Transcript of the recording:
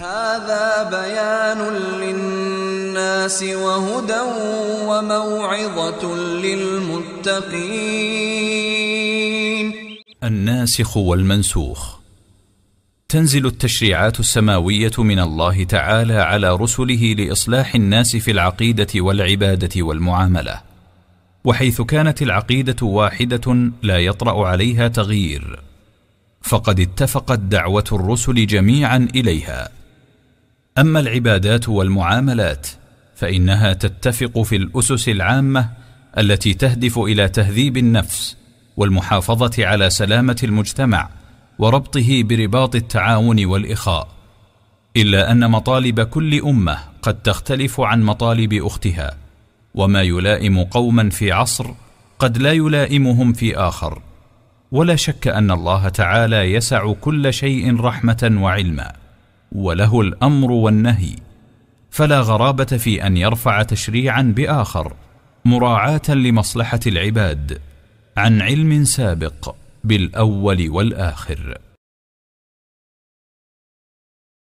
هذا بيان للناس وهدى وموعظة للمتقين الناسخ والمنسوخ تنزل التشريعات السماوية من الله تعالى على رسله لإصلاح الناس في العقيدة والعبادة والمعاملة وحيث كانت العقيدة واحدة لا يطرأ عليها تغيير فقد اتفقت دعوة الرسل جميعا إليها أما العبادات والمعاملات فإنها تتفق في الأسس العامة التي تهدف إلى تهذيب النفس والمحافظة على سلامة المجتمع وربطه برباط التعاون والإخاء إلا أن مطالب كل أمة قد تختلف عن مطالب أختها وما يلائم قوما في عصر قد لا يلائمهم في آخر ولا شك أن الله تعالى يسع كل شيء رحمة وعلمًا وله الأمر والنهي فلا غرابة في أن يرفع تشريعا بآخر مراعاة لمصلحة العباد عن علم سابق بالأول والآخر